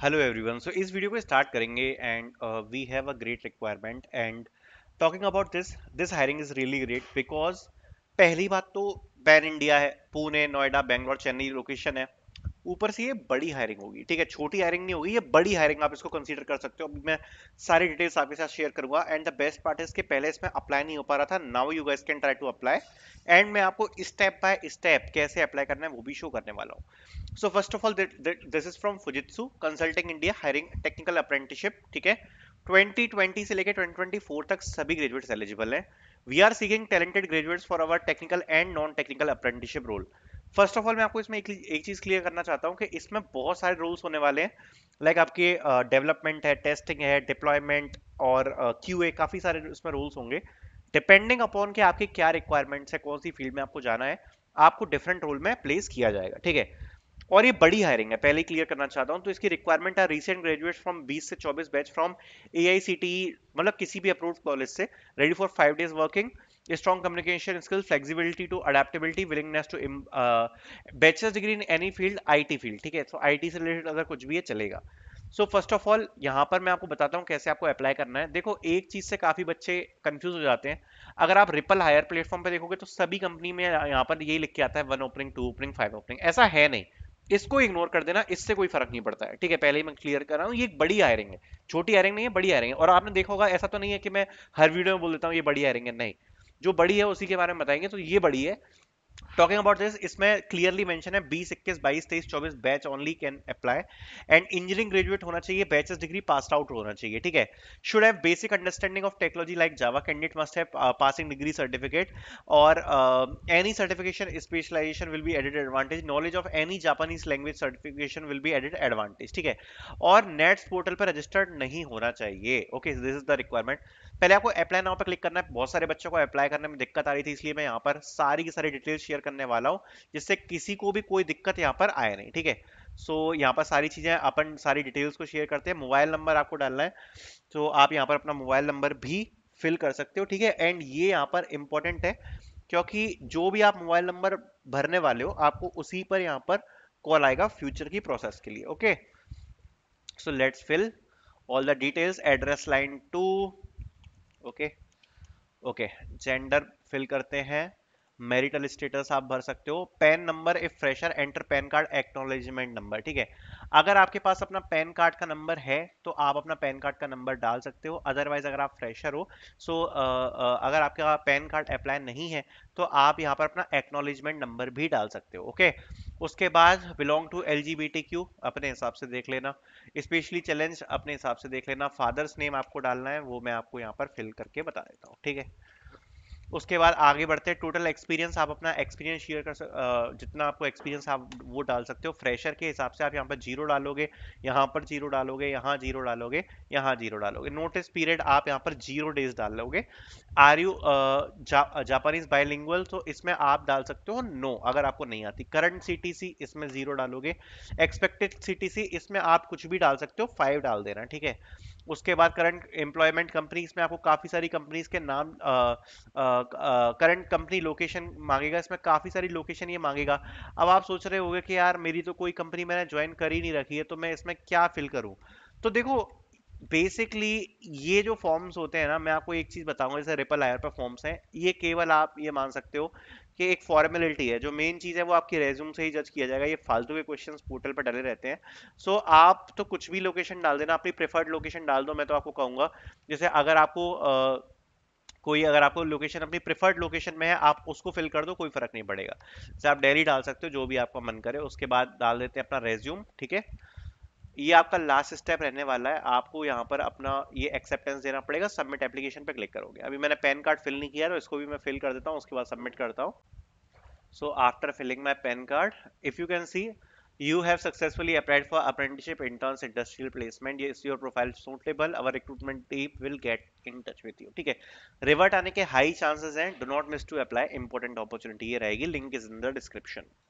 Hello everyone so इस video को start करेंगे and we have a great requirement and talking about this this hiring is really great because पहली बात तो pan India है Pune Noida Bangalore Chennai location है ऊपर से ये बड़ी हायरिंग होगी ठीक है छोटी हायरिंग नहीं होगी ये बड़ी हायरिंग आप इसको कंसीडर कर सकते हो अभी मैं सारे डिटेल्स आपके साथ शेयर करूंगा एंड द बेस्ट पार्ट इसके पहले इसमें अप्लाई नहीं हो पा रहा था now you guess can try to apply and मैं आपको स्टेप बाय स्टेप कैसे अप्लाई करना है वो भी शो करने वाला हूँ so first of all this is from Fujitsu consulting India hiring technical apprenticeship ठीक है 2020 से लेकर 2024 तक सभी ग्रेजुएट्स एलिजिबल हैं we are seeking talented graduates for our technical and non technical apprenticeship role first of all मैं आपको इसमें एक, एक चीज क्लियर करना चाहता हूँ कि इसमें बहुत सारे रूल्स होने वाले हैं लाइक आपके डेवलपमेंट uh, है टेस्टिंग है डिप्लॉयमेंट और क्यू uh, काफी सारे इसमें रूल्स होंगे डिपेंडिंग अपॉन के आपके क्या रिक्वायरमेंट्स है कौन सी फील्ड में आपको जाना है आपको डिफरेंट रोल में प्लेस किया जाएगा ठीक है और ये बड़ी हायरिंग है पहले क्लियर करना चाहता हूँ तो इसकी रिक्वायरमेंट है रिसेंट ग्रेजुएट फ्रॉम 20 से 24 बैच फ्रॉम ए मतलब किसी भी अप्रूव्ड कॉलेज से ready for five days working strong communication skills, flexibility to adaptability, willingness to uh, bachelor's degree in any field, IT field, ठीक है? So IT से related अगर कुछ भी है चलेगा. सो फर्स्ट ऑफ ऑल यहाँ पर मैं आपको बताता हूँ कैसे आपको अप्लाई करना है देखो एक चीज़ से काफ़ी बच्चे कंफ्यूज हो जाते हैं अगर आप रिपल हायर प्लेटफॉर्म पे देखोगे तो सभी कंपनी में यहाँ पर यही लिख के आता है one opening two opening five opening ऐसा है नहीं इसको इग्नोर कर देना इससे कोई फर्क नहीं पड़ता है ठीक है पहले ही मैं क्लियर कर रहा हूँ ये एक बड़ी हायरिंग है छोटी हायरिंग नहीं है बड़ी हायरिंग है और आपने देखा होगा ऐसा तो नहीं है कि मैं हर वीडियो में बोल देता हूँ ये बड़ी हायरिंग है नहीं जो बड़ी है उसी के बारे में बताएंगे तो ये बड़ी है टॉकिंग अबाउट दिस इसमें क्लियरली मेंशन है बीस इक्कीस बाईस तेईस चौबीस batch only can apply and engineering graduate होना चाहिए बैचेस डिग्री पास आउट होना चाहिए ठीक है should have basic understanding of technology like Java candidate must have passing degree certificate और any certification specialization will be added advantage knowledge of any Japanese language certification will be added advantage ठीक है और nets portal पर registered नहीं होना चाहिए okay this is the requirement पहले आपको अप्लाई नाउ पर क्लिक करना है बहुत सारे बच्चों को अप्लाई करने में दिक्कत आ रही थी इसलिए मैं यहाँ पर सारी की सारी डिटेल शेयर करने वाला हूँ जिससे किसी को भी कोई दिक्कत यहाँ पर आए नहीं ठीक है सो यहाँ पर सारी चीज़ें अपन सारी डिटेल्स को शेयर करते हैं मोबाइल नंबर आपको डालना है तो आप यहाँ पर अपना मोबाइल नंबर भी फिल कर सकते हो ठीक है एंड ये यहाँ पर इंपॉर्टेंट है क्योंकि जो भी आप मोबाइल नंबर भरने वाले हो आपको उसी पर यहाँ पर कॉल आएगा फ्यूचर की प्रोसेस के लिए okay so let's fill all the details address line two okay okay gender fill करते हैं मेरिटल स्टेटस आप भर सकते हो PAN number if fresher enter PAN card acknowledgement number ठीक है अगर आपके पास अपना पैन कार्ड का नंबर है तो आप अपना पैन कार्ड का नंबर डाल सकते हो अदरवाइज अगर आप फ्रेशर हो सो अगर आपका पैन कार्ड अप्लाई नहीं है तो आप यहाँ पर अपना एक्नोलिजमेंट नंबर भी डाल सकते हो ओके उसके बाद बिलोंग टू एल अपने हिसाब से देख लेना स्पेशली चैलेंज अपने हिसाब से देख लेना फादर्स नेम आपको डालना है वो मैं आपको यहाँ पर फिल करके बता देता हूँ ठीक है उसके बाद आगे बढ़ते हैं टोटल एक्सपीरियंस आप अपना एक्सपीरियंस शेयर कर जितना आपको एक्सपीरियंस आप वो डाल सकते हो फ्रेशर के हिसाब से आप यहाँ पर जीरो डालोगे यहाँ पर जीरो डालोगे यहाँ जीरो डालोगे यहाँ जीरो डालोगे नोटिस पीरियड आप यहाँ पर जीरो डेज डालोगे आर यू जापानीज बायोलिंग तो इसमें आप डाल सकते हो नो अगर आपको नहीं आती करंट सी इसमें जीरो डालोगे एक्सपेक्टेड सी इसमें आप कुछ भी डाल सकते हो फाइव डाल देना ठीक है उसके बाद करंट एम्प्लॉयमेंट कंपनीज में आपको काफ़ी सारी कंपनीज के नाम करंट कंपनी लोकेशन मांगेगा इसमें काफ़ी सारी लोकेशन ये मांगेगा अब आप सोच रहे होंगे कि यार मेरी तो कोई कंपनी मैंने ज्वाइन कर ही नहीं रखी है तो मैं इसमें क्या फिल करूँ तो देखो बेसिकली ये जो फॉर्म्स होते हैं ना मैं आपको एक चीज़ बताऊंगा जैसे रिपल आयर पर फॉर्म्स हैं ये केवल आप ये मान सकते हो कि एक फॉर्मेलिटी है जो मेन चीज़ है वो आपकी रेज्यूम से ही जज किया जाएगा ये फालतू के क्वेश्चंस पोर्टल पर डले रहते हैं सो so, आप तो कुछ भी लोकेशन डाल देना अपनी प्रेफर्ड लोकेशन डाल दो मैं तो आपको कहूंगा जैसे अगर आपको आ, कोई अगर आपको लोकेशन अपनी प्रिफर्ड लोकेशन में है आप उसको फिल कर दो कोई फर्क नहीं पड़ेगा जैसे आप डेली डाल सकते हो जो भी आपका मन करे उसके बाद डाल देते हैं अपना रेज्यूम ठीक है ये आपका लास्ट स्टेप रहने वाला है आपको यहाँ पर अपना ये एक्सेप्टेंस देना पड़ेगा सबमिट एप्लीकेशन पर क्लिक करोगे अभी मैंने पैन कार्ड फिल नहीं किया तो इसको भी मैं फिल कर देता हूँ उसके बाद सबमिट करता हूँ so after filling my PAN card if you can see you have successfully applied for apprenticeship intern industrial placement is your profile suitable our recruitment team will get in touch with you ठीक है revert आने के high chances हैं do not miss to apply important opportunity ये रहेगी link is in the description